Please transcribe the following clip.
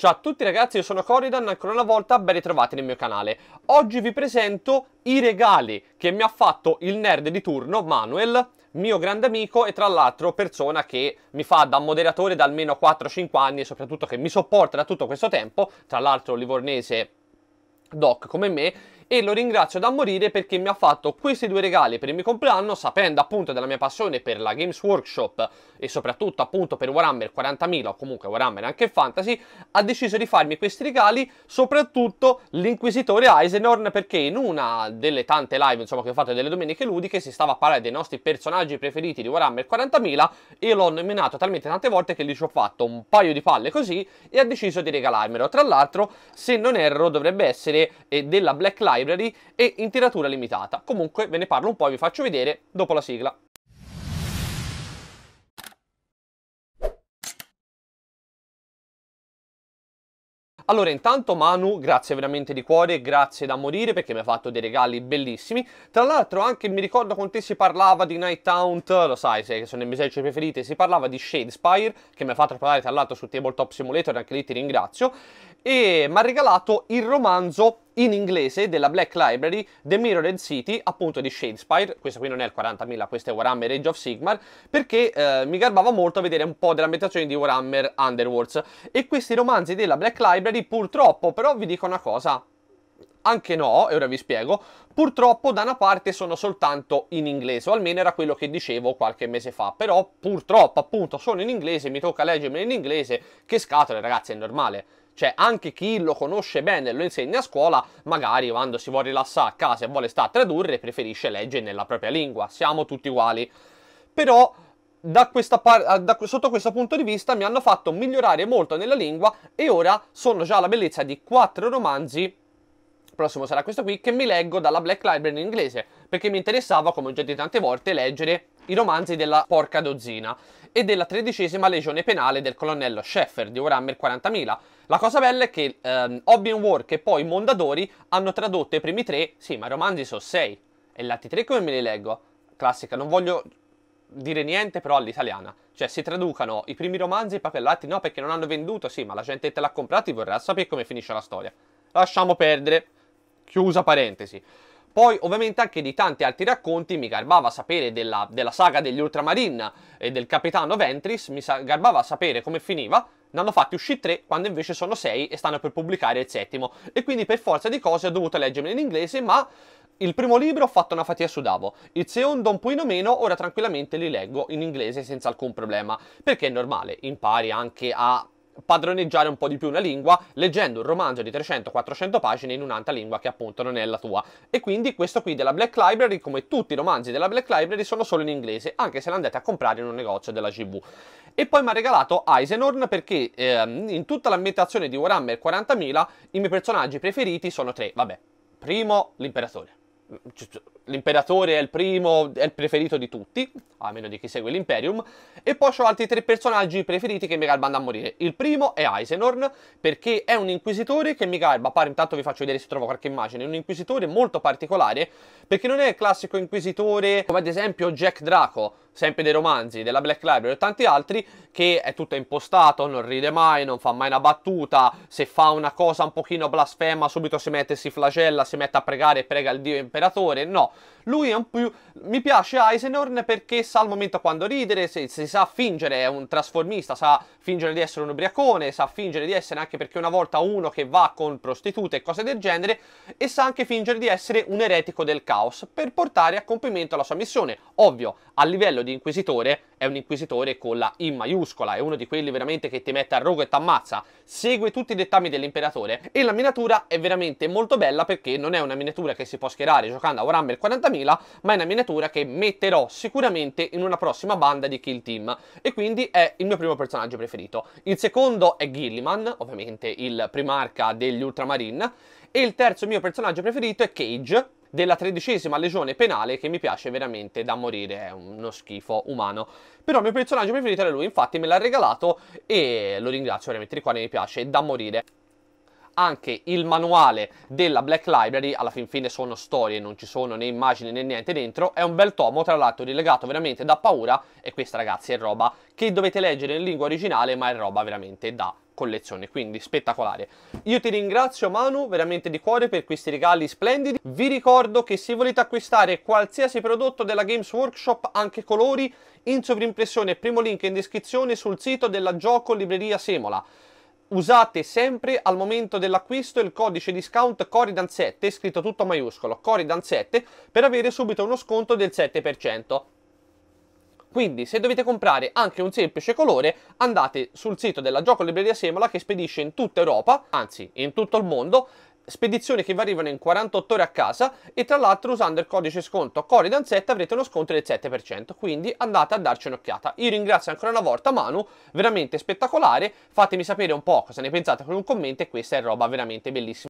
Ciao a tutti ragazzi, io sono Coridan, ancora una volta ben ritrovati nel mio canale. Oggi vi presento i regali che mi ha fatto il nerd di turno, Manuel, mio grande amico e tra l'altro persona che mi fa da moderatore da almeno 4-5 anni e soprattutto che mi sopporta da tutto questo tempo, tra l'altro livornese doc come me e lo ringrazio da morire perché mi ha fatto questi due regali per il mio compleanno sapendo appunto della mia passione per la Games Workshop e soprattutto appunto per Warhammer 40.000 o comunque Warhammer anche Fantasy ha deciso di farmi questi regali soprattutto l'inquisitore Eisenhorn perché in una delle tante live insomma che ho fatto delle domeniche ludiche si stava a parlare dei nostri personaggi preferiti di Warhammer 40.000 e l'ho nominato talmente tante volte che gli ci ho fatto un paio di palle così e ha deciso di regalarmelo tra l'altro se non erro dovrebbe essere eh, della Black Light library e in tiratura limitata. Comunque ve ne parlo un po' e vi faccio vedere dopo la sigla. Allora, intanto Manu, grazie veramente di cuore, grazie da morire perché mi ha fatto dei regali bellissimi. Tra l'altro anche mi ricordo con te si parlava di Night Hunt, lo sai, se sono i miei esercizi preferiti, si parlava di Shadespire, che mi ha fatto parlare tra l'altro su Tabletop Simulator, anche lì ti ringrazio, e mi ha regalato il romanzo in inglese della Black Library The Mirrored City, appunto di Shadespire, Questo qui non è il 40.000, questo è Warhammer Age of Sigmar, perché eh, mi garbava molto vedere un po' dell'ambientazione di Warhammer Underworlds e questi romanzi della Black Library purtroppo però vi dico una cosa, anche no, e ora vi spiego, purtroppo da una parte sono soltanto in inglese, o almeno era quello che dicevo qualche mese fa, però purtroppo appunto sono in inglese, mi tocca leggermeli in inglese, che scatole ragazzi, è normale. Cioè, anche chi lo conosce bene e lo insegna a scuola, magari quando si vuole rilassare a casa e vuole stare a tradurre, preferisce leggere nella propria lingua. Siamo tutti uguali. Però, da par- da- sotto questo punto di vista, mi hanno fatto migliorare molto nella lingua e ora sono già alla bellezza di quattro romanzi il prossimo sarà questo qui, che mi leggo dalla Black Library in inglese, perché mi interessava, come ho già detto tante volte, leggere i romanzi della Porca Dozzina e della tredicesima legione penale del colonnello Sheffer di Warhammer 40.000. La cosa bella è che ehm, Hobby Work e poi Mondadori hanno tradotto i primi tre, sì, ma i romanzi sono sei. E gli altri tre come me li leggo? Classica, non voglio dire niente però all'italiana. Cioè si traducano i primi romanzi poi quelli altri no perché non hanno venduto, sì, ma la gente te l'ha comprato e vorrà sapere come finisce la storia. Lasciamo perdere. Chiusa parentesi. Poi ovviamente anche di tanti altri racconti mi garbava sapere della, della saga degli Ultramarine e del capitano Ventris, mi garbava sapere come finiva, ne hanno fatti uscire tre quando invece sono sei e stanno per pubblicare il settimo e quindi per forza di cose ho dovuto leggermi in inglese ma il primo libro ho fatto una fatica sudavo, il secondo un pochino meno, ora tranquillamente li leggo in inglese senza alcun problema, perché è normale, impari anche a padroneggiare un po' di più una lingua leggendo un romanzo di 300-400 pagine in un'altra lingua che appunto non è la tua. E quindi questo qui della Black Library, come tutti i romanzi della Black Library, sono solo in inglese, anche se l'andate a comprare in un negozio della GV. E poi mi ha regalato Eisenhorn perché ehm, in tutta l'ambientazione di Warhammer 40.000 i miei personaggi preferiti sono tre, vabbè. Primo, l'imperatore. Cioè, cioè, l'imperatore è il primo, è il preferito di tutti, a meno di chi segue l'Imperium, e poi ho altri tre personaggi preferiti che mi garbano a morire. Il primo è Eisenhorn, perché è un inquisitore che mi Migalba, pare intanto vi faccio vedere se trovo qualche immagine, è un inquisitore molto particolare, perché non è il classico inquisitore come ad esempio Jack Draco, sempre dei romanzi, della Black Library e tanti altri, che è tutto impostato, non ride mai, non fa mai una battuta, se fa una cosa un pochino blasfema subito si mette, si flagella, si mette a pregare e prega il Dio imperatore, no. Lui è un più... mi piace Eisenhorn perché sa il momento quando ridere, se, se sa fingere, è un trasformista, sa fingere di essere un ubriacone, sa fingere di essere anche perché una volta uno che va con prostitute e cose del genere, e sa anche fingere di essere un eretico del caos, per portare a compimento la sua missione. Ovvio, a livello di di inquisitore è un inquisitore con la I maiuscola, è uno di quelli veramente che ti mette a rogo e t'ammazza, segue tutti i dettami dell'imperatore e la miniatura è veramente molto bella perché non è una miniatura che si può schierare giocando a Warhammer 40.000, ma è una miniatura che metterò sicuramente in una prossima banda di Kill Team e quindi è il mio primo personaggio preferito. Il secondo è Gilliman, ovviamente il primarca degli Ultramarine, e il terzo mio personaggio preferito è Cage, della tredicesima legione penale che mi piace veramente da morire, è uno schifo umano. Però il mio personaggio preferito era lui, infatti me l'ha regalato e lo ringrazio veramente di cuore, mi piace da morire. Anche il manuale della Black Library, alla fin fine sono storie, non ci sono né immagini né niente dentro, è un bel tomo, tra l'altro rilegato veramente da paura e questa ragazzi è roba che dovete leggere in lingua originale ma è roba veramente da collezione, quindi spettacolare. Io ti ringrazio Manu veramente di cuore per questi regali splendidi. Vi ricordo che se volete acquistare qualsiasi prodotto della Games Workshop, anche colori, in sovrimpressione primo link in descrizione sul sito della Gioco Libreria Semola. Usate sempre al momento dell'acquisto il codice discount Coridan7, scritto tutto maiuscolo, Coridan7, per avere subito uno sconto del 7%. Quindi se dovete comprare anche un semplice colore andate sul sito della Gioco Libreria Semola che spedisce in tutta Europa, anzi in tutto il mondo, spedizioni che vi arrivano in 48 ore a casa e tra l'altro usando il codice sconto Cori Danzetta avrete uno sconto del 7%, quindi andate a darci un'occhiata. Io ringrazio ancora una volta Manu, veramente spettacolare, fatemi sapere un po' cosa ne pensate con un commento e questa è roba veramente bellissima.